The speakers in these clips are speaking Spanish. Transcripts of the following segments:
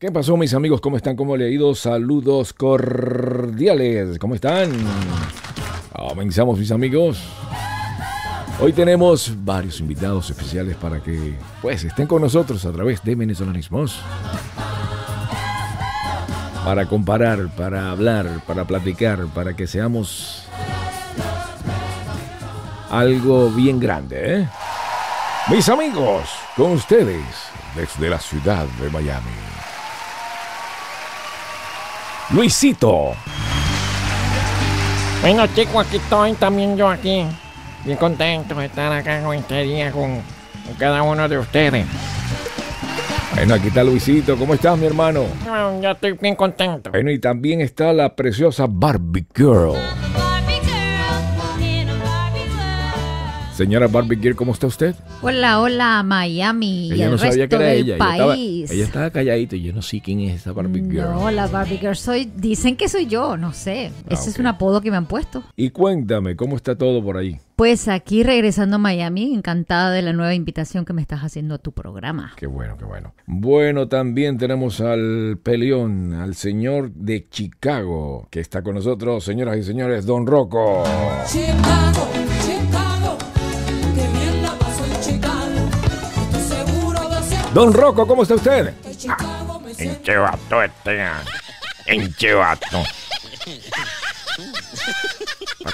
¿Qué pasó mis amigos? ¿Cómo están? ¿Cómo ha le ido? Saludos cordiales. ¿Cómo están? Comenzamos mis amigos. Hoy tenemos varios invitados especiales para que pues estén con nosotros a través de Venezolanismos. Para comparar, para hablar, para platicar, para que seamos algo bien grande, ¿eh? Mis amigos, con ustedes desde la ciudad de Miami. Luisito. Bueno chicos, aquí estoy también yo aquí. Bien contento de estar acá con este día con, cada uno de ustedes. Bueno, aquí está Luisito. ¿Cómo estás, mi hermano? ya estoy bien contento. Bueno, y también está la preciosa Barbie Girl. Señora Barbie Girl, ¿cómo está usted? Hola, hola, Miami. no resto sabía que era ella. País. ella estaba calladita y yo no sé quién es esa Barbie Girl. Hola, Barbie Girl soy. Dicen que soy yo, no sé. Ah, Ese es un apodo que me han puesto. Y cuéntame, ¿cómo está todo por ahí? Pues aquí regresando a Miami, encantada de la nueva invitación que me estás haciendo a tu programa. Qué bueno, qué bueno. Bueno, también tenemos al peleón, al señor de Chicago, que está con nosotros, señoras y señores, Don Rocco. Chicago. Don Rocco, ¿cómo está usted? Ah, enche vato este. Ah, enchevato.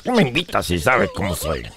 qué me invitas si sabes cómo soy?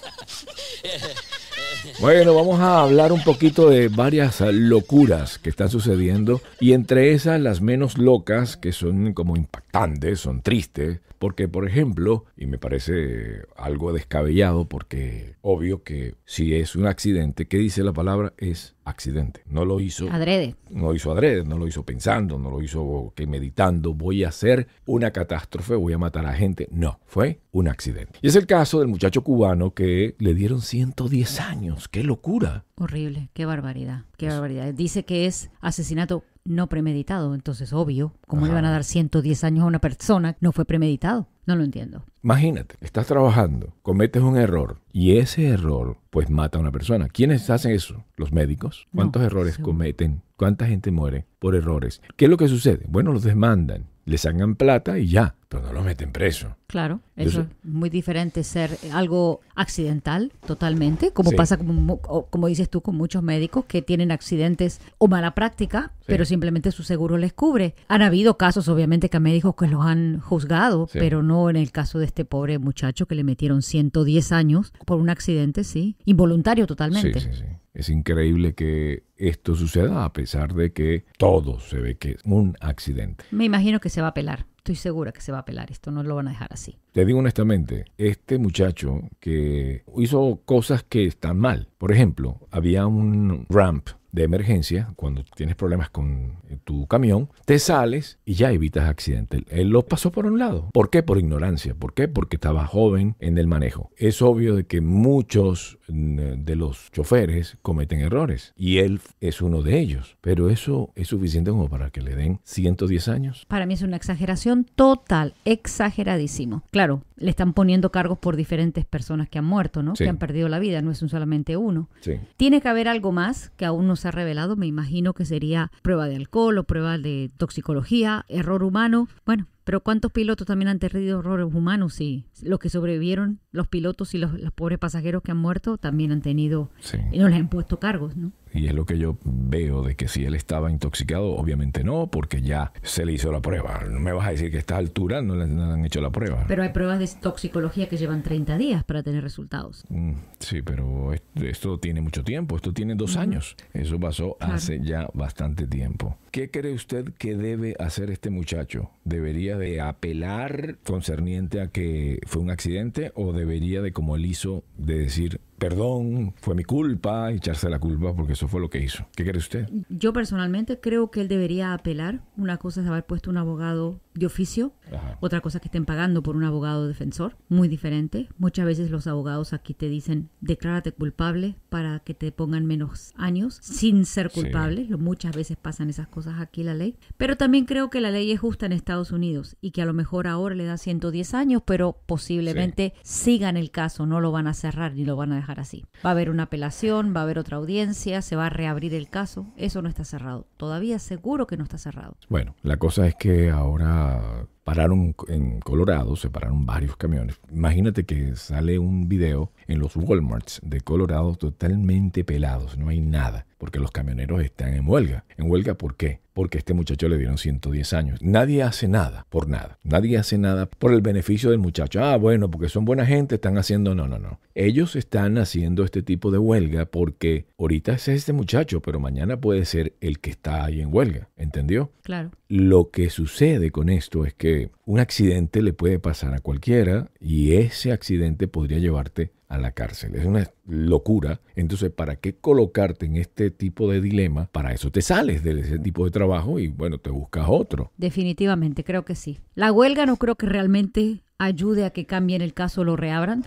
Bueno, vamos a hablar un poquito de varias locuras que están sucediendo y entre esas las menos locas que son como impactantes, son tristes, porque por ejemplo, y me parece algo descabellado porque obvio que si es un accidente, ¿qué dice la palabra? Es accidente. No lo hizo. Adrede. No hizo adrede, no lo hizo pensando, no lo hizo que meditando, voy a hacer una catástrofe, voy a matar a gente. No, fue un accidente. Y es el caso del muchacho cubano que le dieron 110 años ¡Qué locura! Horrible, qué barbaridad, qué pues barbaridad. Dice que es asesinato no premeditado, entonces obvio, ¿cómo le van a dar 110 años a una persona? No fue premeditado. No lo entiendo. Imagínate, estás trabajando, cometes un error y ese error pues mata a una persona. ¿Quiénes hacen eso? Los médicos. ¿Cuántos pues, errores cometen? ¿Cuánta gente muere por errores? ¿Qué es lo que sucede? Bueno, los desmandan, les hagan plata y ya, pero no los meten preso. Claro, eso es muy diferente ser algo accidental totalmente, como pasa como, como dices tú con muchos médicos que tienen accidentes o mala práctica, pero simplemente su seguro les cubre. Han habido casos obviamente que a médicos que los han juzgado, pero no en el caso de este pobre muchacho que le metieron 110 años por un accidente, sí, involuntario totalmente. Es increíble que esto suceda a pesar de que todo se ve que es un accidente. Me imagino que se va a apelar, estoy segura que se va a apelar, esto no lo van a dejar así. Te digo honestamente, este muchacho que hizo cosas que están mal. Por ejemplo, había un ramp de emergencia, cuando tienes problemas con eh, tu camión, te sales y ya evitas accidentes. Él lo pasó por un lado. ¿Por qué? Por ignorancia. ¿Por qué? Porque estaba joven en el manejo. Es obvio de que muchos mm, de los choferes cometen errores y él es uno de ellos. Pero eso es suficiente como para que le den 110 años. Para mí es una exageración total, exageradísimo claro, le están poniendo cargos por diferentes personas que han muerto, ¿no? Que han perdido la vida, no es un solamente uno. Tiene que haber algo más que aún no se ha revelado, me imagino que sería prueba de alcohol o prueba de toxicología, error humano, bueno. Pero ¿cuántos pilotos también han tenido errores humanos? Y los que sobrevivieron, los pilotos y los, pobres pasajeros que han muerto, también han tenido, y no les han puesto cargos, ¿no? y es lo que yo veo de que si él estaba intoxicado, obviamente no, porque ya se le hizo la prueba. No me vas a decir que a esta altura no le, han hecho la prueba. Pero hay pruebas de toxicología que llevan 30 días para tener resultados. Mm, sí, pero esto tiene mucho tiempo, esto tiene dos años. Eso pasó hace ya bastante tiempo. ¿Qué cree usted que debe hacer este muchacho? ¿Debería de apelar concerniente a que fue un accidente o debería de, como él hizo, de decir perdón, fue mi culpa, echarse la culpa porque eso fue lo que hizo. ¿Qué cree usted? Yo personalmente creo que él debería apelar. Una cosa es haber puesto un abogado de oficio, otra cosa que estén pagando por un abogado defensor, muy diferente. Muchas veces los abogados aquí te dicen, declárate culpable para que te pongan menos años sin ser culpable. Muchas veces pasan esas cosas aquí la ley. Pero también creo que la ley es justa en Estados Unidos y que a lo mejor ahora le da 110 años, pero posiblemente sigan el caso, no lo van a cerrar ni lo van a dejar así. Va a haber una apelación, va a haber otra audiencia, se va a reabrir el caso. Eso no está cerrado. Todavía seguro que no está cerrado. Bueno, la cosa es que ahora uh, pararon en Colorado, se pararon varios camiones. Imagínate que sale un video en los Walmarts de Colorado totalmente pelados, no hay nada, porque los camioneros están en huelga. ¿En huelga por qué? Porque a este muchacho le dieron 110 años. Nadie hace nada por nada. Nadie hace nada por el beneficio del muchacho. Ah, bueno, porque son buena gente, están haciendo. No, no, no. Ellos están haciendo este tipo de huelga porque ahorita es este muchacho, pero mañana puede ser el que está ahí en huelga. ¿Entendió? Claro. Lo que sucede con esto es que un accidente le puede pasar a cualquiera y ese accidente podría llevarte a la cárcel. Es una locura. Entonces, ¿para qué colocarte en este tipo de dilema? Para eso te sales de ese tipo de trabajo y bueno, te buscas otro. Definitivamente, creo que sí. La huelga no creo que realmente ayude a que cambien el caso, o lo reabran.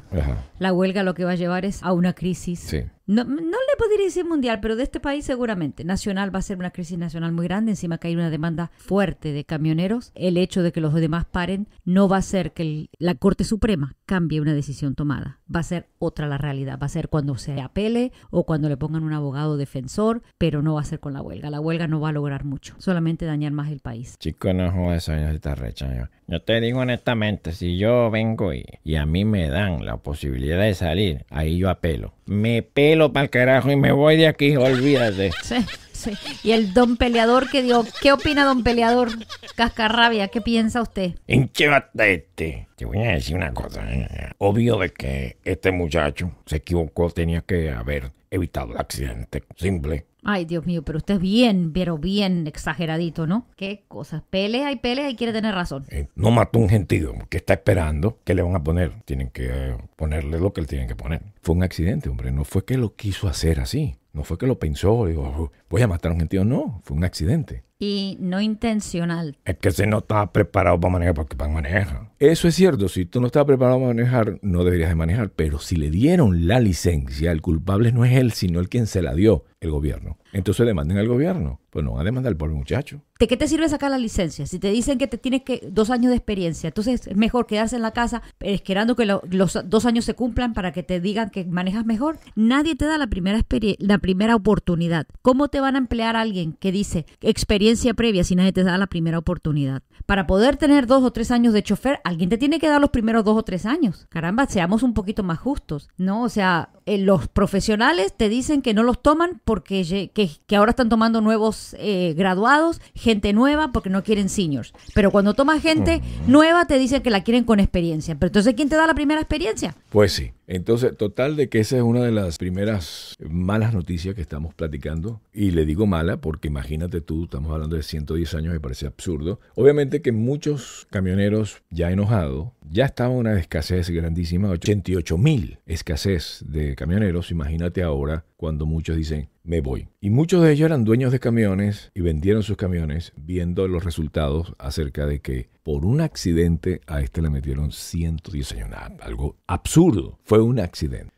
La huelga lo que va a llevar es a una crisis sí no, le podría decir mundial, pero de este país seguramente. Nacional va a ser una crisis nacional muy grande, encima que hay una demanda fuerte de camioneros. El hecho de que los demás paren no va a ser que la Corte Suprema cambie una decisión tomada. Va a ser otra la realidad. Va a ser cuando se apele o cuando le pongan un abogado defensor, pero no va a ser con la huelga. La huelga no va a lograr mucho, solamente dañar más el país. Chico, no Yo, yo te digo honestamente, si yo vengo y, a mí me dan la posibilidad de salir, ahí yo apelo. Me lo pa'l carajo, y me voy de aquí, olvídate. Sí, Y el don peleador que dio ¿qué opina don peleador? Cascarrabia, ¿qué piensa usted? Hinche este. Te voy a decir una cosa. ¿eh? Obvio de que este muchacho se equivocó, tenía que haber evitado el accidente. Simple. Ay, Dios mío, pero usted es bien, pero bien exageradito, ¿no? Qué cosas. Pelea hay pelea y quiere tener razón. Eh, no mató un gentío ¿Qué está esperando ¿Qué le van a poner. Tienen que eh, ponerle lo que le tienen que poner. Fue un accidente, hombre. No fue que lo quiso hacer así. No fue que lo pensó, Digo, oh, voy a matar a un gentío. No, fue un accidente. Y no intencional. Es que se no estaba preparado para manejar, porque para manejar. Eso es cierto, si tú no estás preparado para manejar, no deberías de manejar. Pero si le dieron la licencia, el culpable no es él, sino el quien se la dio el gobierno. Entonces le manden al gobierno. Pues no van a demandar al pobre muchacho. ¿De qué te sirve sacar la licencia? Si te dicen que te tienes que dos años de experiencia, entonces es mejor quedarse en la casa esperando que los dos años se cumplan para que te digan que manejas mejor. Nadie te da la primera, la primera oportunidad. ¿Cómo te van a emplear a alguien que dice experiencia previa si nadie te da la primera oportunidad? Para poder tener dos o tres años de chofer, alguien te tiene que dar los primeros dos o tres años. Caramba, seamos un poquito más justos, ¿no? O sea, eh, los profesionales te dicen que no los toman porque que, ahora están tomando nuevos eh, graduados, gente nueva, porque no quieren seniors. Pero cuando toma gente mm. nueva, te dicen que la quieren con experiencia. Pero entonces, ¿quién te da la primera experiencia? Pues sí. Entonces, total de que esa es una de las primeras malas noticias que estamos platicando. Y le digo mala porque imagínate tú, estamos hablando de 110 años, me parece absurdo. Obviamente que muchos camioneros ya enojados, ya estaba una escasez grandísima, 88 mil escasez de camioneros. Imagínate ahora cuando muchos dicen, me voy. Y muchos de ellos eran dueños de camiones y vendieron sus camiones viendo los resultados acerca de que por un accidente a este le metieron 110 años. algo absurdo. Fue un accidente.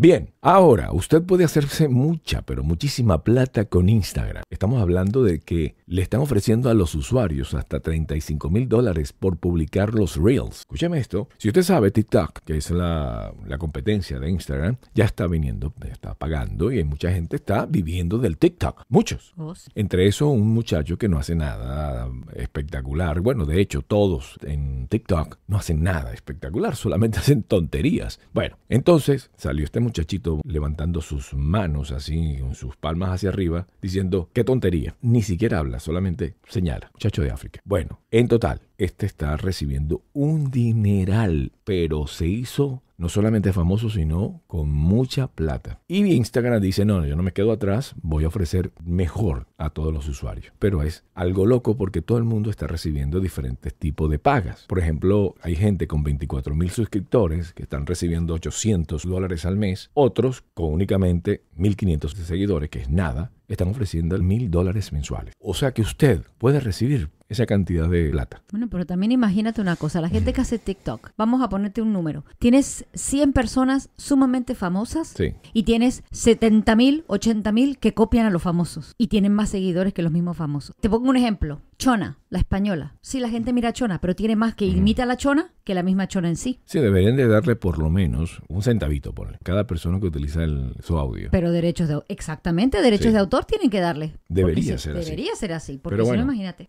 Bien, ahora usted puede hacerse mucha, pero muchísima plata con Instagram. Estamos hablando de que le están ofreciendo a los usuarios hasta 35 mil dólares por publicar los Reels. Escúcheme esto, si usted sabe TikTok, que es la, competencia de Instagram, ya está viniendo, está pagando y mucha gente está viviendo del TikTok. Muchos. Entre eso un muchacho que no hace nada espectacular. Bueno, de hecho todos en TikTok no hacen nada espectacular, solamente hacen tonterías. Bueno, entonces salió este muchachito levantando sus manos así, con sus palmas hacia arriba, diciendo, qué tontería. Ni siquiera habla, solamente señala. Muchacho de África. Bueno, en total, este está recibiendo un dineral, pero se hizo no solamente famoso, sino con mucha plata. Y Instagram dice, no, yo no me quedo atrás, voy a ofrecer mejor a todos los usuarios. Pero es algo loco porque todo el mundo está recibiendo diferentes tipos de pagas. Por ejemplo, hay gente con 24 mil suscriptores que están recibiendo 800 dólares al mes, otros con únicamente 1.500 seguidores, que es nada, están ofreciendo mil dólares mensuales. O sea que usted puede recibir esa cantidad de plata. Bueno, pero también imagínate una cosa, la gente que hace TikTok, vamos a ponerte un número, tienes 100 personas sumamente famosas y tienes 70.000, 80.000 que copian a los famosos y tienen más seguidores que los mismos famosos. Te pongo un ejemplo, Chona, la española. Sí, la gente mira a Chona, pero tiene más que imita a la Chona que la misma Chona en sí. Sí, deberían de darle por lo menos un centavito, por cada persona que utiliza su audio. Pero derechos de... Exactamente, derechos de autor tienen que darle. Debería ser así. Debería ser así, porque pero bueno, imagínate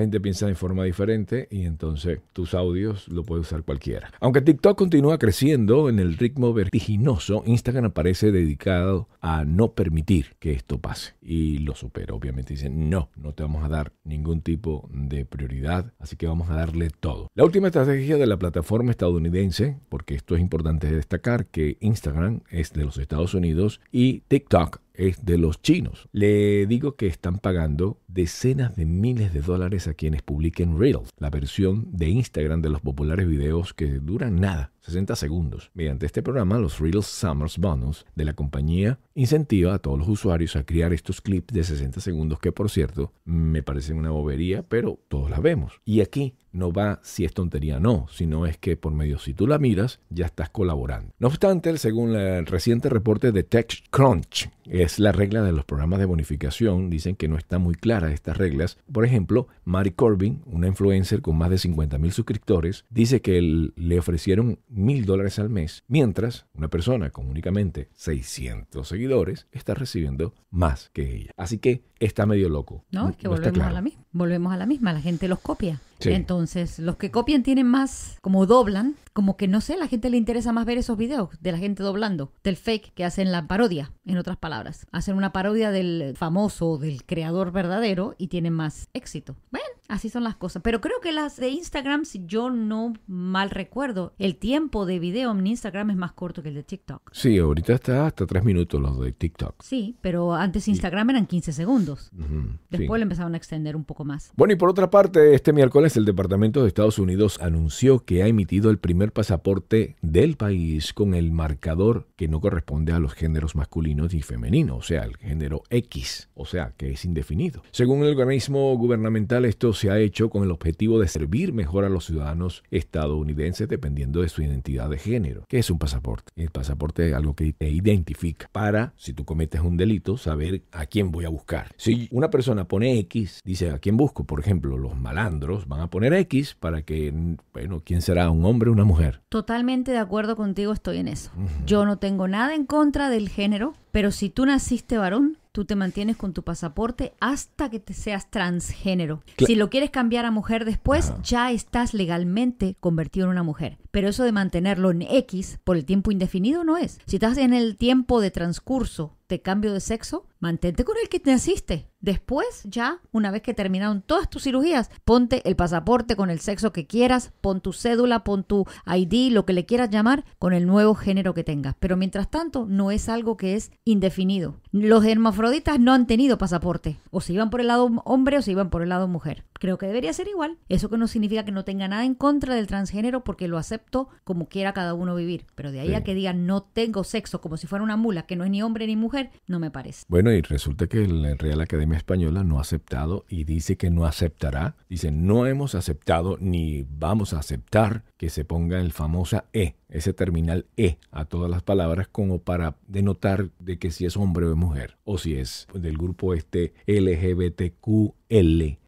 gente piensa de forma diferente y entonces tus audios lo puede usar cualquiera. Aunque TikTok continúa creciendo en el ritmo vertiginoso, Instagram aparece dedicado a no permitir que esto pase. Y lo supera, obviamente. Dicen, no, no te vamos a dar ningún tipo de prioridad, así que vamos a darle todo. La última estrategia de la plataforma estadounidense, porque esto es importante destacar, que Instagram es de los Estados Unidos y TikTok es de los chinos. Le digo que están pagando decenas de miles de dólares a quienes publiquen Reels, la versión de Instagram de los populares videos que duran nada segundos. Mediante este programa, los Real Summers Bonus de la compañía incentiva a todos los usuarios a crear estos clips de 60 segundos que, por cierto, me parecen una bobería, pero todos las vemos. Y aquí no va si es tontería no, sino es que por medio si tú la miras ya estás colaborando. No obstante, según el reciente reporte de TechCrunch, es la regla de los programas de bonificación, dicen que no está muy clara estas reglas. Por ejemplo, Mary Corbin, una influencer con más de 50.000 suscriptores, dice que le ofrecieron mil dólares al mes, mientras una persona con únicamente 600 seguidores está recibiendo más que ella. Así que está medio loco. No, es que volvemos, a la misma, volvemos a la misma, la gente los copia. Entonces, los que copian tienen más, como doblan, como que no sé, la gente le interesa más ver esos videos de la gente doblando, del fake que hacen la parodia, en otras palabras. Hacen una parodia del famoso, del creador verdadero y tienen más éxito. Bueno, Así son las cosas. Pero creo que las de Instagram, si yo no mal recuerdo, el tiempo de video en Instagram es más corto que el de TikTok. Sí, ahorita está hasta tres minutos los de TikTok. Sí, pero antes Instagram eran 15 segundos. Después empezaron a extender un poco más. Bueno, y por otra parte, este miércoles el Departamento de Estados Unidos anunció que ha emitido el primer pasaporte del país con el marcador que no corresponde a los géneros masculinos y femeninos, o sea, el género X, o sea, que es indefinido. Según el organismo gubernamental, estos se ha hecho con el objetivo de servir mejor a los ciudadanos estadounidenses dependiendo de su identidad de género. que es un pasaporte? El pasaporte es algo que te identifica para, si tú cometes un delito, saber a quién voy a buscar. Si una persona pone X, dice a quién busco, por ejemplo, los malandros van a poner X para que, bueno, ¿quién será? ¿Un hombre o una mujer? Totalmente de acuerdo contigo, estoy en eso. Yo no tengo nada en contra del género, pero si tú naciste varón, tú te mantienes con tu pasaporte hasta que te seas transgénero. si lo quieres cambiar a mujer después, ya estás legalmente convertido en una mujer. Pero eso de mantenerlo en X por el tiempo indefinido no es. Si estás en el tiempo de transcurso cambio de sexo, mantente con el que te naciste. Después, ya, una vez que terminaron todas tus cirugías, ponte el pasaporte con el sexo que quieras, pon tu cédula, pon tu ID, lo que le quieras llamar, con el nuevo género que tengas. Pero mientras tanto, no es algo que es indefinido. Los hermafroditas no han tenido pasaporte. O se iban por el lado hombre o se iban por el lado mujer. Creo que debería ser igual. Eso que no significa que no tenga nada en contra del transgénero porque lo acepto como quiera cada uno vivir. Pero de ahí a que digan no tengo sexo como si fuera una mula, que no es ni hombre ni mujer, no me parece. Bueno, y resulta que la Real Academia Española no ha aceptado y dice que no aceptará. Dice, no hemos aceptado ni vamos a aceptar que se ponga el famosa E, ese terminal E a todas las palabras como para denotar de que si es hombre o mujer, o si es del grupo este LGBTQL.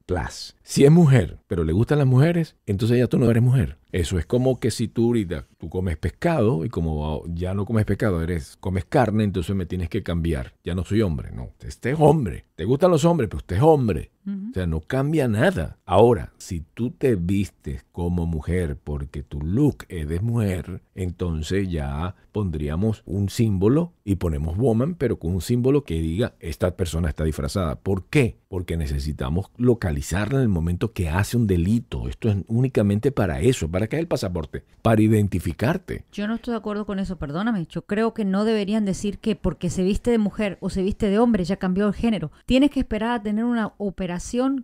Si es mujer, pero le gustan las mujeres, entonces ya tú no eres mujer. Eso es como que si tú ahorita tú comes pescado y como ya no comes pescado, eres comes carne, entonces me tienes que cambiar. Ya no soy hombre, no. Usted es hombre. Te gustan los hombres, pero usted es hombre. O sea, no cambia nada. Ahora, si tú te vistes como mujer porque tu look es de mujer, entonces ya pondríamos un símbolo y ponemos woman, pero con un símbolo que diga esta persona está disfrazada. ¿Por qué? Porque necesitamos localizarla en el momento que hace un delito. Esto es únicamente para eso. ¿Para que es el pasaporte? Para identificarte. Yo no estoy de acuerdo con eso, perdóname. Yo creo que no deberían decir que porque se viste de mujer o se viste de hombre ya cambió el género. Tienes que esperar a tener una operación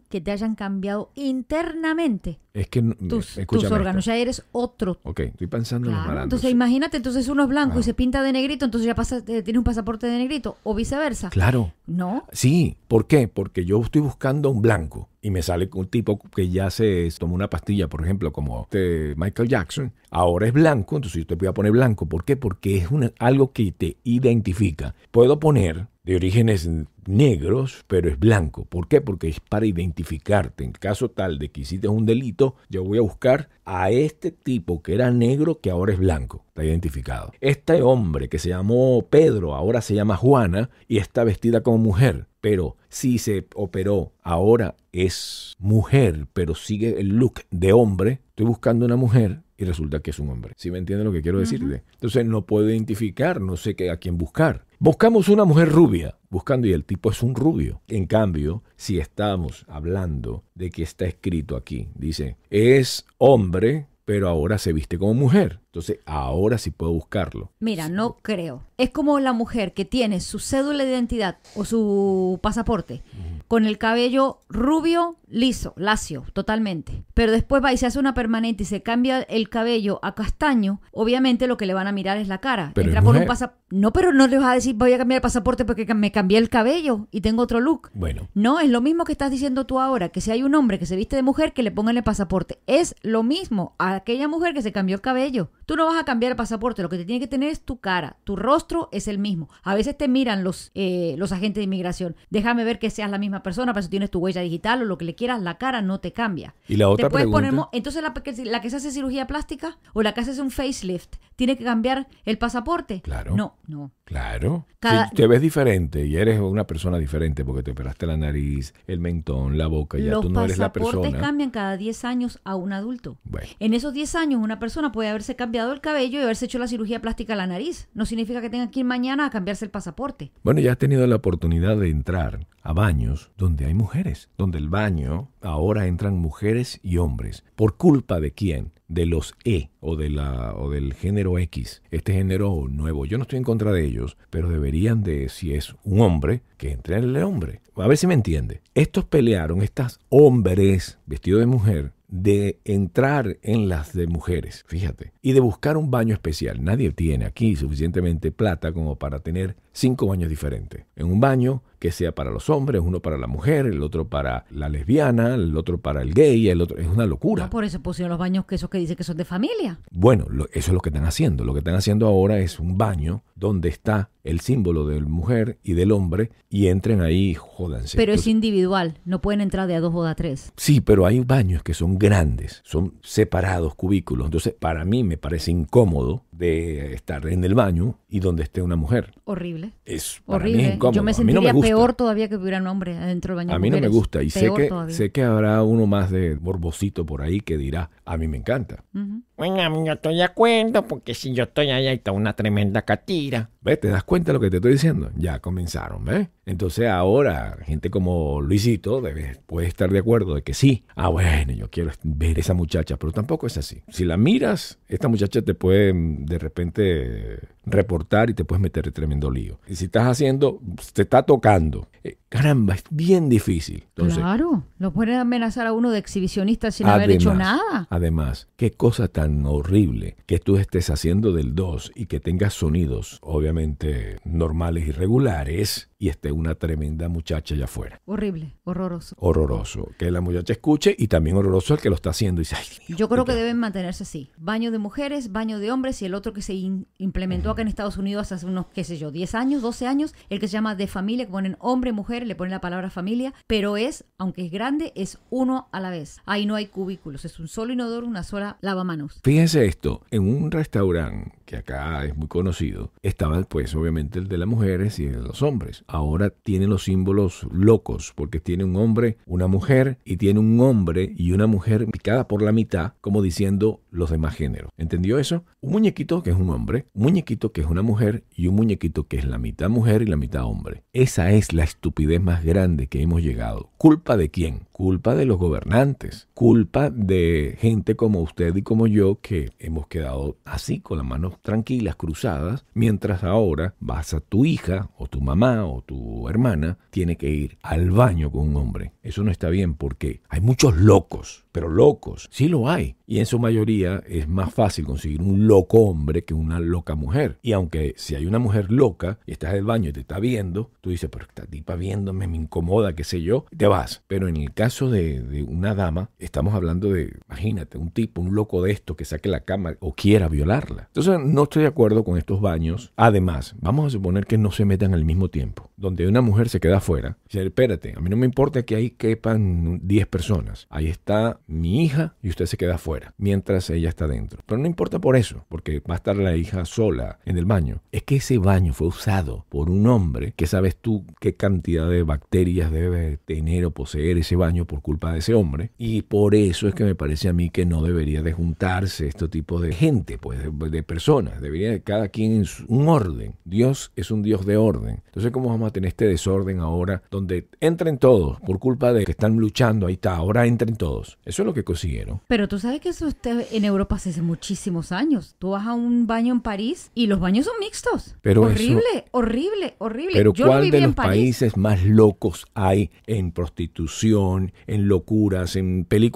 que te hayan cambiado internamente es que tus, órganos, ya eres otro. Ok, estoy pensando en los Entonces imagínate, entonces uno es blanco y ah. se pinta de negrito, entonces ya pasa, eh, tiene un pasaporte de negrito, o viceversa. Claro. ¿No? Sí, ¿por qué? Porque yo estoy buscando un blanco y me sale un tipo que ya se tomó una pastilla, por ejemplo, como este Michael Jackson, ahora es blanco, entonces yo te voy a poner blanco. ¿Por qué? Porque es algo que te identifica. Puedo poner de orígenes negros, pero es blanco. ¿Por qué? Porque es para identificarte. En caso tal de que hiciste un delito, yo voy a buscar a este tipo que era negro que ahora es blanco. Está identificado. Este hombre que se llamó Pedro ahora se llama Juana y está vestida como mujer. Pero si se operó ahora es mujer, pero sigue el look de hombre. Estoy buscando una mujer y resulta que es un hombre. ¿Sí me entiende lo que quiero decirle? Entonces no puedo identificar, no sé a quién buscar. Buscamos una mujer rubia, buscando y el tipo es un rubio. En cambio, si estamos hablando de que está escrito aquí, dice, es hombre, pero ahora se viste como mujer. Entonces, ahora sí puedo buscarlo. Mira, no creo es como la mujer que tiene su cédula de identidad o su pasaporte con el cabello rubio, liso, lacio, totalmente. Pero después va y se hace una permanente y se cambia el cabello a castaño, obviamente lo que le van a mirar es la cara. Entra con un pasaporte. No, pero no le vas a decir voy a cambiar el pasaporte porque me cambié el cabello y tengo otro look. Bueno. No, es lo mismo que estás diciendo tú ahora, que si hay un hombre que se viste de mujer, que le pongan el pasaporte. Es lo mismo a aquella mujer que se cambió el cabello. Tú no vas a cambiar el pasaporte, lo que te tiene que tener es tu cara, tu rostro es el mismo. A veces te miran los, eh, los agentes de inmigración. Déjame ver que seas la misma persona, pero si tienes tu huella digital o lo que le quieras, la cara no te cambia. Y la otra te pregunta? entonces la que, que se hace cirugía plástica o la que hace un facelift, ¿tiene que cambiar el pasaporte? Claro. No, no. Claro. Si te ves diferente y eres una persona diferente porque te operaste la nariz, el mentón, la boca, ya tú no eres la persona. Los pasaportes cambian cada 10 años a un adulto. Bueno. En esos 10 años una persona puede haberse cambiado el cabello y haberse hecho la cirugía plástica a la nariz. No significa que tenga aquí mañana a cambiarse el pasaporte. Bueno, ya has tenido la oportunidad de entrar a baños donde hay mujeres, donde el baño ahora entran mujeres y hombres. ¿Por culpa de quién? De los E o, de la, o del género X, este género nuevo. Yo no estoy en contra de ellos, pero deberían de, si es un hombre, que entre el hombre. A ver si me entiende. Estos pelearon, estas hombres vestidos de mujer, de entrar en las de mujeres, fíjate, y de buscar un baño especial. Nadie tiene aquí suficientemente plata como para tener cinco baños diferentes. En un baño que sea para los hombres, uno para la mujer, el otro para la lesbiana, el otro para el gay, el otro es una locura. Ah, por eso pusieron los baños que esos que dicen que son de familia. Bueno, eso es lo que están haciendo. Lo que están haciendo ahora es un baño donde está el símbolo de mujer y del hombre y entren ahí, jódanse. Pero es individual, no pueden entrar de a dos o de a tres. Sí, pero hay baños que son grandes, son separados cubículos. Entonces, para mí me parece incómodo de estar en el baño y donde esté una mujer. Horrible. Es para horrible. incómodo. Yo me sentiría peor todavía que hubiera un hombre dentro del baño. A mí no me gusta y sé que sé que habrá uno más de borbosito por ahí que dirá, a mí me encanta. Bueno, a Bueno, yo estoy de acuerdo porque si yo estoy allá está una tremenda catira. ¿Ves? ¿Te das cuenta de lo que te estoy diciendo? Ya comenzaron, ¿ves? Entonces ahora gente como Luisito debe, puede estar de acuerdo de que sí. Ah, bueno, yo quiero ver esa muchacha, pero tampoco es así. Si la miras, esta muchacha te puede mm, de repente reportar y te puedes meter en tremendo lío. Y si estás haciendo, te está tocando. Eh, caramba, es bien difícil. claro, no pueden amenazar a uno de exhibicionista sin haber hecho nada. Además, qué cosa tan horrible que tú estés haciendo del 2 y que tengas sonidos, obviamente, normales y regulares, y esté una tremenda muchacha allá afuera. Horrible, horroroso. Horroroso. Que la muchacha escuche y también horroroso el que lo está haciendo. Y Yo creo que deben mantenerse así. Baño de mujeres, baño de hombres y el otro que se implementó acá en Estados Unidos hace unos, qué sé yo, 10 años, 12 años, el que se llama de familia, que ponen hombre, mujer, le ponen la palabra familia, pero es, aunque es grande, es uno a la vez. Ahí no hay cubículos, es un solo y no una sola lavamanos. Fíjense esto, en un restaurante que acá es muy conocido, estaba pues obviamente el de las mujeres y el de los hombres. Ahora tiene los símbolos locos, porque tiene un hombre, una mujer, y tiene un hombre y una mujer picada por la mitad, como diciendo los demás géneros. ¿Entendió eso? Un muñequito que es un hombre, un muñequito que es una mujer y un muñequito que es la mitad mujer y la mitad hombre. Esa es la estupidez más grande que hemos llegado. ¿Culpa de quién? Culpa de los gobernantes culpa de gente como usted y como yo que hemos quedado así con las manos tranquilas, cruzadas, mientras ahora vas a tu hija o tu mamá o tu hermana tiene que ir al baño con un hombre. Eso no está bien porque hay muchos locos, pero locos, sí lo hay. Y en su mayoría es más fácil conseguir un loco hombre que una loca mujer. Y aunque si hay una mujer loca y estás en el baño y te está viendo, tú dices, pero esta tipa viéndome me incomoda, qué sé yo, te vas. Pero en el caso de, de una dama, estamos hablando de, imagínate, un tipo, un loco de esto que saque la cama o quiera violarla. Entonces no estoy de acuerdo con estos baños. Además, vamos a suponer que no se metan al mismo tiempo, donde una mujer se queda afuera. Dice, espérate, a mí no me importa que ahí quepan 10 personas. Ahí está mi hija y usted se queda afuera, mientras ella está dentro. Pero no importa por eso, porque va a estar la hija sola en el baño. Es que ese baño fue usado por un hombre que sabes tú qué cantidad de bacterias debe tener o poseer ese baño por culpa de ese hombre. Y por por eso es que me parece a mí que no debería de juntarse este tipo de gente, pues, de, personas. Debería de cada quien en un orden. Dios es un Dios de orden. Entonces, ¿cómo vamos a tener este desorden ahora donde entren todos por culpa de que están luchando? Ahí está, ahora entren todos. Eso es lo que consiguieron. Pero tú sabes que eso en Europa hace muchísimos años. Tú vas a un baño en París y los baños son mixtos. Pero horrible, horrible, horrible. Pero ¿cuál de los países más locos hay en prostitución, en locuras, en peligro?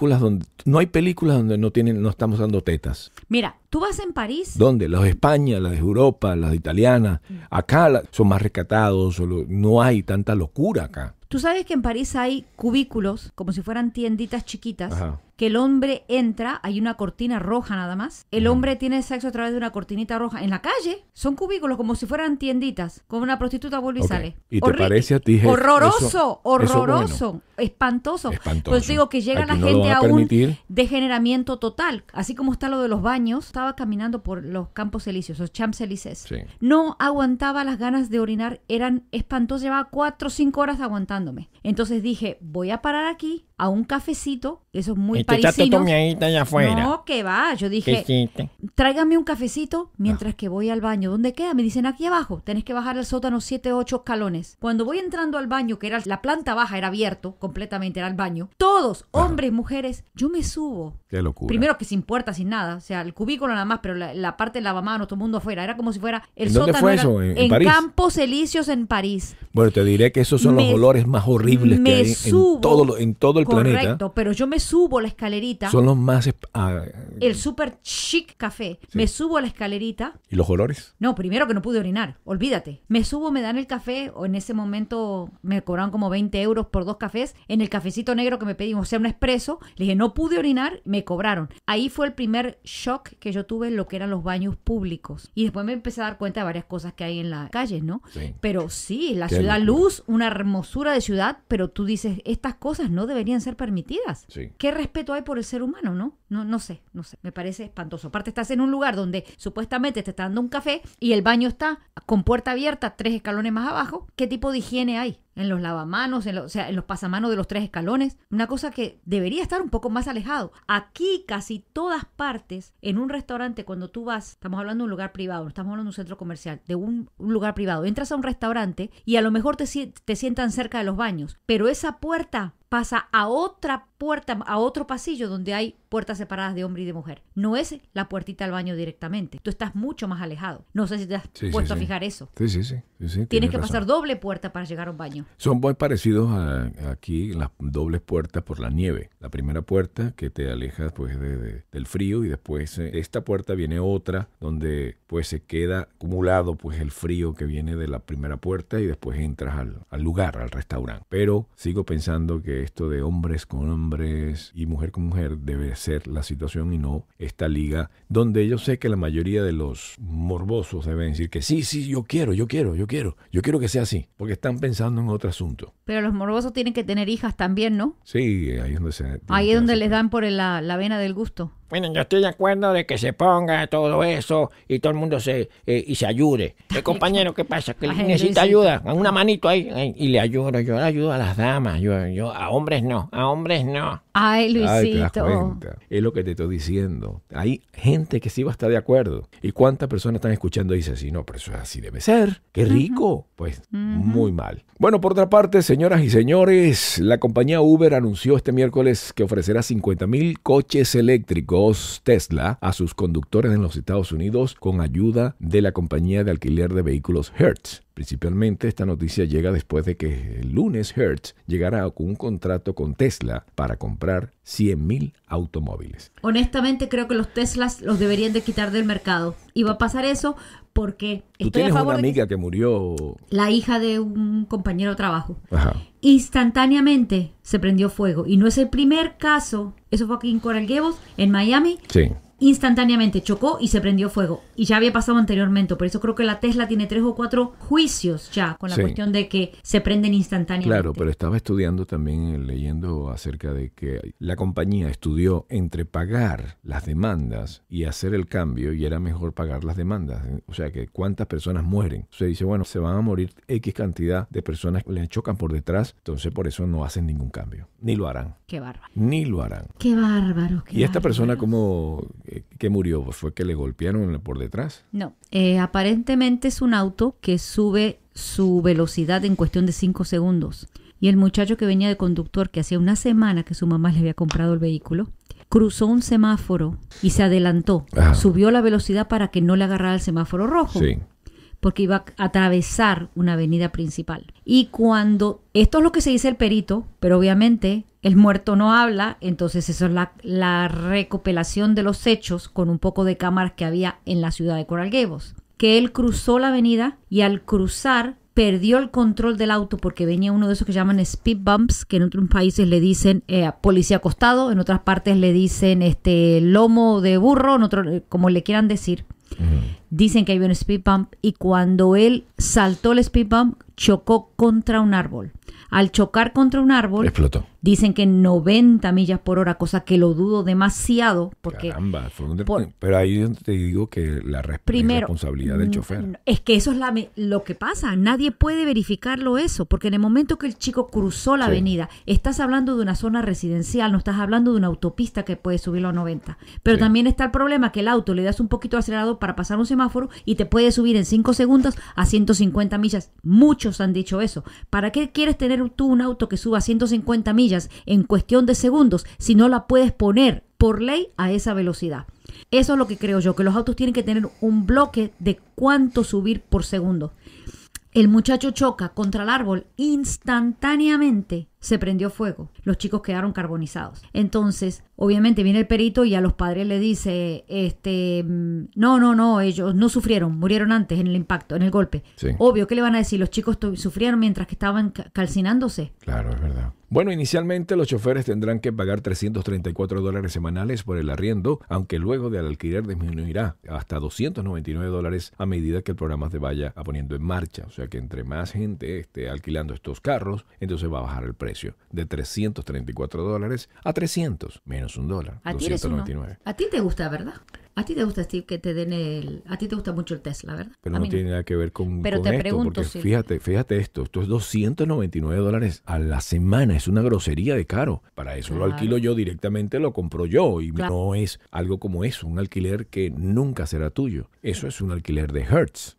no hay películas donde no tienen no estamos dando tetas. Mira, tú vas en París. ¿Dónde? Las de España, las de Europa, las de italianas. Mm. Acá son más rescatados, no hay tanta locura acá. Tú sabes que en París hay cubículos, como si fueran tienditas chiquitas, que el hombre entra, hay una cortina roja nada más, el hombre tiene sexo a través de una cortinita roja en la calle, son cubículos como si fueran tienditas, como una prostituta vuelve y sale. ¿Y te parece a ti? horroroso, horroroso, espantoso. espantoso. Pues digo que llega la gente a, un degeneramiento total, así como está lo de los baños, estaba caminando por los campos elíseos, los champs elíseos. No aguantaba las ganas de orinar, eran espantosos. llevaba cuatro o cinco horas aguantando. Entonces dije, voy a parar aquí a un cafecito, eso es muy parisino. No, que va, yo dije, tráigame un cafecito mientras ah. que voy al baño. ¿Dónde queda? Me dicen, aquí abajo, Tienes que bajar al sótano 7, ocho escalones. Cuando voy entrando al baño, que era la planta baja, era abierto completamente, era el baño, todos, hombres, mujeres, yo me subo. Qué locura. Primero que sin puerta, sin nada, o sea, el cubículo nada más, pero la, parte de no todo el mundo afuera, era como si fuera el sótano. ¿En, Campos Elíseos en París. Bueno, te diré que esos son los olores más horribles que en, todo el planeta. Correcto, pero yo me subo la escalerita. Son los más... Ah, el super chic café. Me subo a la escalerita. ¿Y los olores? No, primero que no pude orinar, olvídate. Me subo, me dan el café, o en ese momento me cobraron como 20 euros por dos cafés. En el cafecito negro que me pedimos, o sea, un expreso, le dije, no pude orinar, me cobraron. Ahí fue el primer shock que yo tuve en lo que eran los baños públicos. Y después me empecé a dar cuenta de varias cosas que hay en la calle, ¿no? Pero sí, la ciudad luz, una hermosura de ciudad, pero tú dices, estas cosas no deberían ser permitidas. ¿Qué respeto hay por el ser humano, no? No, no sé, no sé. Me parece espantoso. Aparte, estás en un lugar donde supuestamente te está dando un café y el baño está con puerta abierta, tres escalones más abajo. ¿Qué tipo de higiene hay? en los lavamanos, en, o sea, en los pasamanos de los tres escalones, una cosa que debería estar un poco más alejado. Aquí casi todas partes, en un restaurante cuando tú vas, estamos hablando de un lugar privado, estamos hablando de un centro comercial, de un, lugar privado, entras a un restaurante y a lo mejor te sientan cerca de los baños, pero esa puerta pasa a otra puerta, a otro pasillo donde hay puertas separadas de hombre y de mujer. No es la puertita al baño directamente. Tú estás mucho más alejado. No sé si te has puesto a fijar eso. Sí, sí, sí. Tienes, que pasar doble puerta para llegar a un baño. Son muy parecidos aquí las dobles puertas por la nieve. La primera puerta que te aleja pues, del frío y después eh, esta puerta viene otra donde pues se queda acumulado pues el frío que viene de la primera puerta y después entras al lugar, al restaurante. Pero sigo pensando que esto de hombres con hombres y mujer con mujer debe ser la situación y no esta liga donde yo sé que la mayoría de los morbosos deben decir que sí, sí, yo quiero, yo quiero, yo quiero, yo quiero que sea así, porque están pensando en otro asunto. Pero los morbosos tienen que tener hijas también, ¿no? Sí, ahí es donde se... Ahí es donde les dan por la, la vena del gusto. Miren, yo estoy de acuerdo de que se ponga todo eso y todo el mundo se eh, y se ayude. el compañero, ¿qué pasa? Que necesita ayuda, una manito ahí y le ayudo. Yo le ayudo a las damas, yo, a hombres no, a hombres no. Ay, Luisito. Es lo que te estoy diciendo. Hay gente que sí va a estar de acuerdo. ¿Y cuántas personas están escuchando y dicen, sí, no, pero eso así debe ser? ¡Qué rico! Pues muy mal. Bueno, por otra parte, señoras y señores, la compañía Uber anunció este miércoles que ofrecerá 50 mil coches eléctricos Tesla a sus conductores en los Estados Unidos con ayuda de la compañía de alquiler de vehículos Hertz. Principalmente esta noticia llega después de que el lunes Hertz llegará con un contrato con Tesla para comprar 100.000 automóviles. Honestamente creo que los Teslas los deberían de quitar del mercado. Y va a pasar eso porque tienes una amiga que murió la hija de un compañero de trabajo. Ajá. Instantáneamente se prendió fuego y no es el primer caso. Eso fue aquí en Coral Gables, en Miami. Sí instantáneamente chocó y se prendió fuego. Y ya había pasado anteriormente, por eso creo que la Tesla tiene tres o cuatro juicios ya con la cuestión de que se prenden instantáneamente. Claro, pero estaba estudiando también, eh, leyendo acerca de que la compañía estudió entre pagar las demandas y hacer el cambio y era mejor pagar las demandas. O sea, que cuántas personas mueren. Se dice, bueno, se van a morir X cantidad de personas que le chocan por detrás, entonces por eso no hacen ningún cambio. Ni lo harán. Qué bárbaro. Ni lo harán. Qué bárbaro. y esta persona como ¿Qué murió? ¿Fue que le golpearon por detrás? No, eh, aparentemente es un auto que sube su velocidad en cuestión de 5 segundos. Y el muchacho que venía de conductor, que hacía una semana que su mamá le había comprado el vehículo, cruzó un semáforo y se adelantó. Subió la velocidad para que no le agarrara el semáforo rojo. Sí porque iba a atravesar una avenida principal. Y cuando, esto es lo que se dice el perito, pero obviamente el muerto no habla, entonces eso es la, recopilación de los hechos con un poco de cámaras que había en la ciudad de Coral Gables, que él cruzó la avenida y al cruzar perdió el control del auto porque venía uno de esos que llaman speed bumps, que en otros países le dicen eh, policía acostado, en otras partes le dicen este lomo de burro, como le quieran decir. Dicen que había un speed bump y cuando él saltó el speed bump, chocó contra un árbol. Al chocar contra un árbol, explotó. Dicen que 90 millas por hora, cosa que lo dudo demasiado. Porque, pero ahí te digo que la responsabilidad del chofer. Es que eso es lo que pasa. Nadie puede verificarlo eso, porque en el momento que el chico cruzó la avenida, estás hablando de una zona residencial, no estás hablando de una autopista que puede subirlo a 90. Pero también está el problema que el auto le das un poquito acelerado para pasar un semáforo y te puedes subir en 5 segundos a 150 millas. Muchos han dicho eso. ¿Para qué quieres tener tú un auto que suba a 150 millas en cuestión de segundos si no la puedes poner por ley a esa velocidad? Eso es lo que creo yo, que los autos tienen que tener un bloque de cuánto subir por segundo. El muchacho choca contra el árbol instantáneamente se prendió fuego. Los chicos quedaron carbonizados. Entonces, obviamente viene el perito y a los padres le dice, este, mm, no, no, no, ellos no sufrieron, murieron antes en el impacto, en el golpe. Obvio, ¿qué le van a decir? Los chicos sufrieron mientras que estaban calcinándose. Claro, es verdad. Bueno, inicialmente los choferes tendrán que pagar 334 dólares semanales por el arriendo, aunque luego del alquiler disminuirá hasta 299 dólares a medida que el programa se vaya poniendo en marcha. O sea que entre más gente esté alquilando estos carros, entonces va a bajar el precio de 334 dólares a 300, menos un dólar, ah, A ti te gusta, ¿verdad? A ti te gusta, Steve, que te den el... A ti te gusta mucho el Tesla, ¿verdad? Pero no, tiene nada que ver con, Pero te pregunto, porque fíjate, fíjate esto, esto es 299 dólares a la semana, es una grosería de caro. Para eso lo alquilo yo directamente, lo compro yo y no es algo como eso, un alquiler que nunca será tuyo. Eso es un alquiler de Hertz.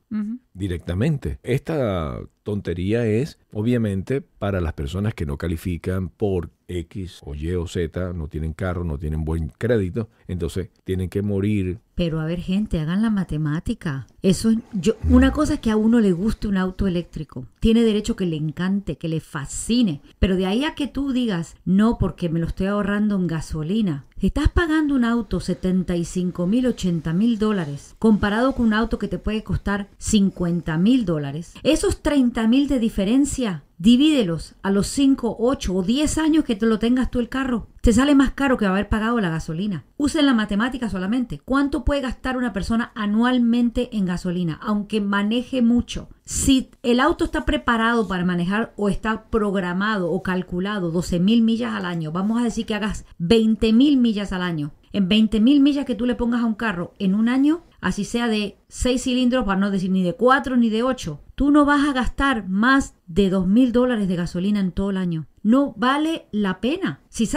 directamente. Esta tontería es obviamente para las personas que no califican por X o Y o Z, no tienen carro, no tienen buen crédito, entonces tienen que morir pero a ver, gente, hagan la matemática. Eso yo, una cosa es que a uno le guste un auto eléctrico. Tiene derecho que le encante, que le fascine. Pero de ahí a que tú digas, no, porque me lo estoy ahorrando en gasolina. Si estás pagando un auto 75 mil, 80 mil dólares, comparado con un auto que te puede costar 50 mil dólares, esos 30 mil de diferencia, divídelos a los 5, 8 o 10 años que te lo tengas tú el carro. Te sale más caro que haber pagado la gasolina. Usen la matemática solamente. ¿Cuánto puede gastar una persona anualmente en gasolina, aunque maneje mucho? Si el auto está preparado para manejar o está programado o calculado 12.000 millas al año, vamos a decir que hagas 20.000 millas al año en 20.000 millas que tú le pongas a un carro en un año, así sea de 6 cilindros, para no decir ni de 4 ni de 8, tú no vas a gastar más de 2.000 dólares de gasolina en todo el año. No vale la pena. Si,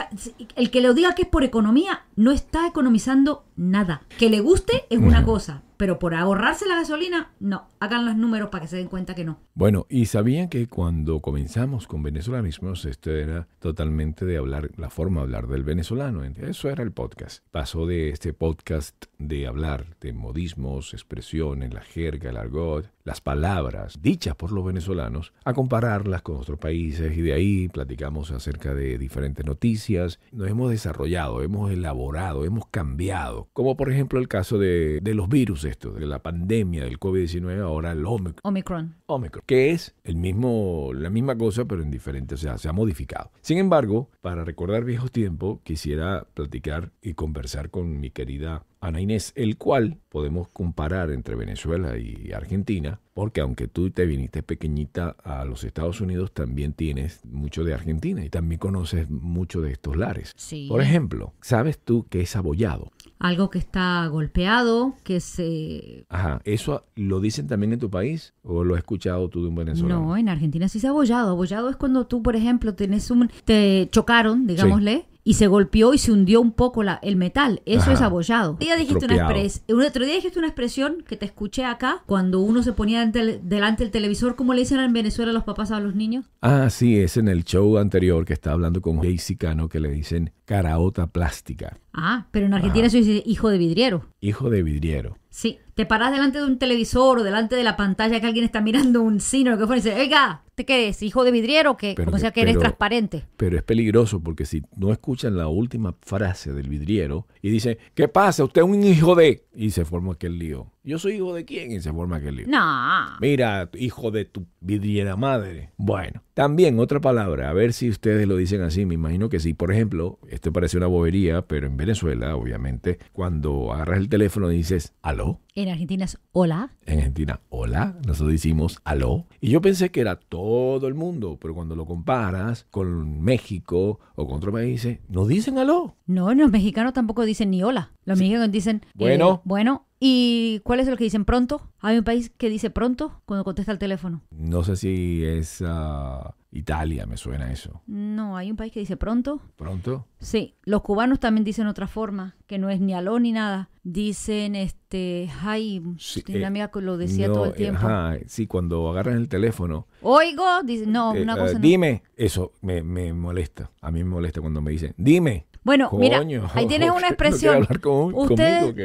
el que le diga que es por economía, no está economizando nada. Que le guste es una cosa, pero por ahorrarse la gasolina, no. Hagan los números para que se den cuenta que no. Bueno, y sabían que cuando comenzamos con venezolanismos, esto era totalmente de hablar, la forma de hablar del venezolano. Eso era el podcast. Pasó de este podcast de hablar de modismos, expresiones, la jerga, el argot, las palabras dichas por los venezolanos, a compararlas con otros países y de ahí platicamos acerca de diferentes noticias. Nos hemos desarrollado, hemos elaborado, hemos cambiado. Como por ejemplo el caso de, de los virus esto de la pandemia del COVID-19 ahora el Omicron. Omicron. que es el mismo, la misma cosa, pero en diferente, o sea, se ha modificado. Sin embargo, para recordar viejos tiempos, quisiera platicar y conversar con mi querida Ana Inés, el cual podemos comparar entre Venezuela y Argentina, porque aunque tú te viniste pequeñita a los Estados Unidos, también tienes mucho de Argentina y también conoces mucho de estos lares. Por ejemplo, ¿sabes tú qué es abollado? algo que está golpeado, que se... Ajá, ¿eso lo dicen también en tu país o lo has escuchado tú de un venezolano? No, en Argentina sí se ha abollado. Abollado es cuando tú, por ejemplo, tenés un... te chocaron, digámosle y se golpeó y se hundió un poco la, el metal. Eso es abollado. Un otro día dijiste una expresión que te escuché acá cuando uno se ponía delante del televisor, como le dicen en Venezuela los papás a los niños. Ah, sí, es en el show anterior que estaba hablando con un Cano que le dicen caraota plástica. Ah, pero en Argentina eso dice hijo de vidriero. Hijo de vidriero. Sí, te paras delante de un televisor o delante de la pantalla que alguien está mirando un cine o lo que fuera y dices, oiga, ¿te quedes hijo de vidriero que, como sea que eres transparente? Pero es peligroso porque si no escuchan la última frase del vidriero y dicen, ¿qué pasa? Usted es un hijo de... Y se forma aquel lío. ¿Yo soy hijo de quién? Y se forma aquel libro. No. Mira, hijo de tu vidriera madre. Bueno, también otra palabra, a ver si ustedes lo dicen así, me imagino que sí. Por ejemplo, esto parece una bobería, pero en Venezuela, obviamente, cuando agarras el teléfono dices, aló. En Argentina es hola. En Argentina, hola. Nosotros decimos aló. Y yo pensé que era todo el mundo, pero cuando lo comparas con México o con otros países, no dicen aló. No, los mexicanos tampoco dicen ni hola. Los mexicanos dicen, eh, bueno, bueno, ¿Y cuál es el que dicen pronto? Hay un país que dice pronto cuando contesta el teléfono. No sé si es ah, Italia, me suena eso. No, hay un país que dice pronto. ¿Pronto? Sí. Los cubanos también dicen otra forma, que no es ni aló ni nada. Dicen, este, ay, sí, eh, amiga que lo decía todo el eh, tiempo. sí, cuando agarran el teléfono. Oigo, dicen, no, eh, una ah, cosa. Dime, eso me, me molesta. A mí me molesta cuando me dicen, dime. Bueno, mira, ahí tienes una expresión.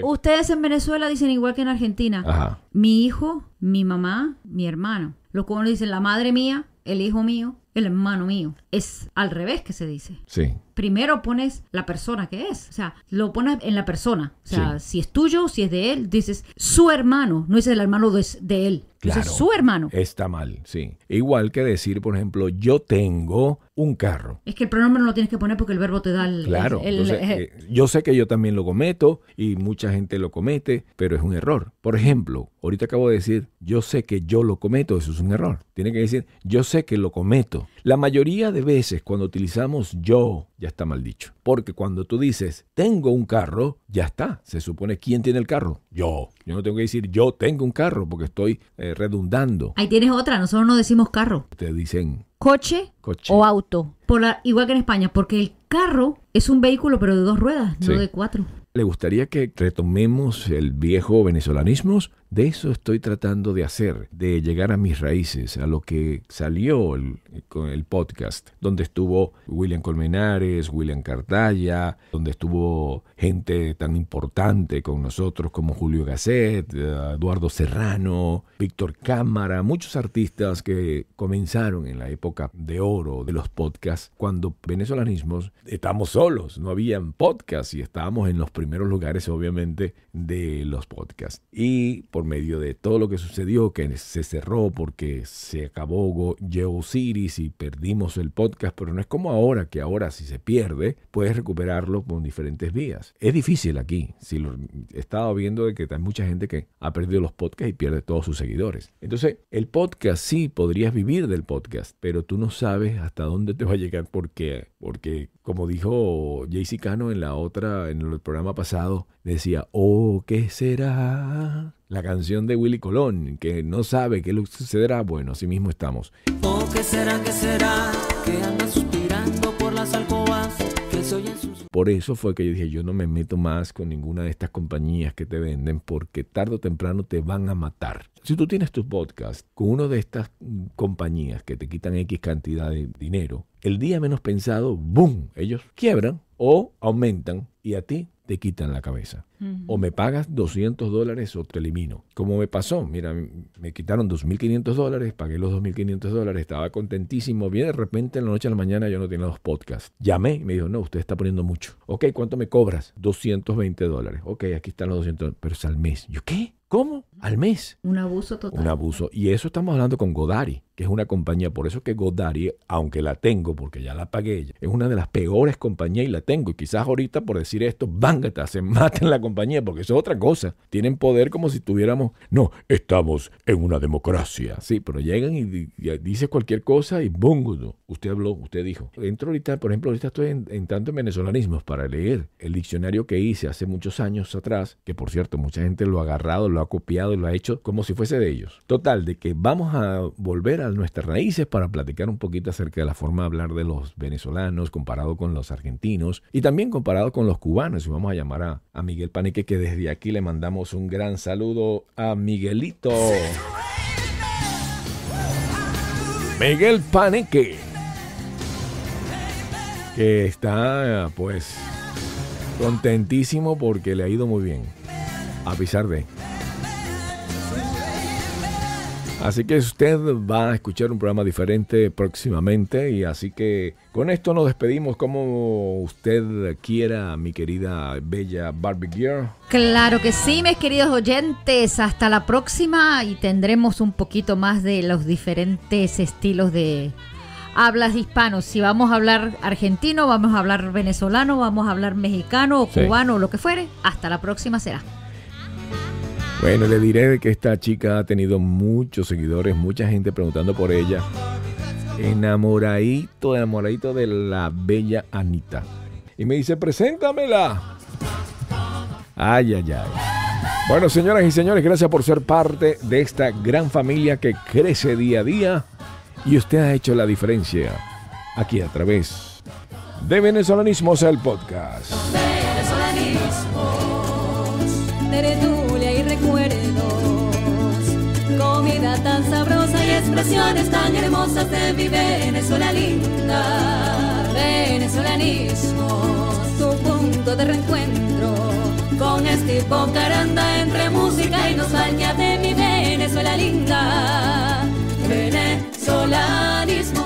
ustedes, en Venezuela dicen igual que en Argentina. Mi hijo, mi mamá, mi hermano. Los cubanos dicen la madre mía, el hijo mío, el hermano mío. Es al revés que se dice. Sí. Primero pones la persona que es. O sea, lo pones en la persona. O sea, si es tuyo, si es de él, dices su hermano, no dices el hermano de él. Claro, es su hermano. Está mal, sí. Igual que decir, por ejemplo, yo tengo un carro. Es que el pronombre no lo tienes que poner porque el verbo te da el... Claro. Eh, eh, yo sé que yo también lo cometo y mucha gente lo comete, pero es un error. Por ejemplo, ahorita acabo de decir, yo sé que yo lo cometo, eso es un error. Tiene que decir, yo sé que lo cometo. La mayoría de veces cuando utilizamos yo, ya está mal dicho. Porque cuando tú dices, tengo un carro, ya está. Se supone quién tiene el carro. Yo. Yo no tengo que decir, yo tengo un carro, porque estoy eh, redundando. Ahí tienes otra. Nosotros no decimos carro. Te dicen coche, o auto. igual que en España, porque el carro es un vehículo, pero de dos ruedas, no de cuatro. ¿Le gustaría que retomemos el viejo venezolanismo? De eso estoy tratando de hacer, de llegar a mis raíces, a lo que salió con el podcast, donde estuvo William Colmenares, William Cartaya, donde estuvo gente tan importante con nosotros como Julio Gasset, eh, Eduardo Serrano, Víctor Cámara, muchos artistas que comenzaron en la época de oro de los podcasts, cuando venezolanismos estamos solos, no habían podcasts y estábamos en los primeros lugares, obviamente, de los podcasts. Y medio de todo lo que sucedió, que se cerró porque se acabó Geo y perdimos el podcast, pero no es como ahora, que ahora si se pierde, puedes recuperarlo con diferentes vías. Es difícil aquí, si lo, he estado viendo de que hay mucha gente que ha perdido los podcasts y pierde todos sus seguidores. Entonces, el podcast sí, podrías vivir del podcast, pero tú no sabes hasta dónde te va a llegar porque, porque como dijo Jay Cano en la otra, en el programa pasado, decía, oh, ¿qué será? La canción de Willy Colón, que no sabe qué le sucederá. Bueno, así mismo estamos. Oh, ¿qué será, qué será? Que anda suspirando por las alcobas. Que soy Por eso fue que yo dije, yo no me meto más con ninguna de estas compañías que te venden porque tarde o temprano te van a matar. Si tú tienes tus podcast con una de estas compañías que te quitan X cantidad de dinero, el día menos pensado, ¡boom! Ellos quiebran o aumentan y a ti te quitan la cabeza. O me pagas 200 dólares o te elimino. Como me pasó, mira, me quitaron 2.500 dólares, pagué los 2.500 dólares, estaba contentísimo. Bien, de repente en la noche a la mañana yo no tenía los podcasts. Llamé y me dijo, no, usted está poniendo mucho. Ok, ¿cuánto me cobras? 220 dólares. Ok, aquí están los 200 pero es al mes. ¿Yo qué? ¿Cómo? Al mes. Un abuso total. Un abuso. Y eso estamos hablando con Godari es una compañía, por eso que godari aunque la tengo, porque ya la pagué, es una de las peores compañías y la tengo. Y quizás ahorita por decir esto, bángata, se maten la compañía, porque eso es otra cosa. Tienen poder como si tuviéramos, no, estamos en una democracia. Sí, pero llegan y, dice cualquier cosa y bongo, usted habló, usted dijo. Entro ahorita, por ejemplo, ahorita estoy en, en tanto venezolanismos para leer el diccionario que hice hace muchos años atrás, que por cierto, mucha gente lo ha agarrado, lo ha copiado y lo ha hecho como si fuese de ellos. Total, de que vamos a volver a nuestras raíces para platicar un poquito acerca de la forma de hablar de los venezolanos comparado con los argentinos y también comparado con los cubanos. Y vamos a llamar a, Miguel Paneque, que desde aquí le mandamos un gran saludo a Miguelito. Miguel Paneque, que está pues contentísimo porque le ha ido muy bien, a pesar de... Así que usted va a escuchar un programa diferente próximamente y así que con esto nos despedimos como usted quiera, mi querida bella Barbie Girl. Claro que sí, mis queridos oyentes, hasta la próxima y tendremos un poquito más de los diferentes estilos de hablas hispanos. Si vamos a hablar argentino, vamos a hablar venezolano, vamos a hablar mexicano cubano lo que fuere, hasta la próxima será. Bueno, le diré que esta chica ha tenido muchos seguidores, mucha gente preguntando por ella. Enamoradito, enamoradito de la bella Anita. Y me dice, preséntamela. Ay, ay, ay. Bueno, señoras y señores, gracias por ser parte de esta gran familia que crece día a día. Y usted ha hecho la diferencia aquí a través de Venezolanismos, el podcast. Venezolanismos, expresiones tan hermosas de mi Venezuela linda. Venezolanismo, su punto de reencuentro con este caranda entre música y nostalgia de mi Venezuela linda. Venezolanismo.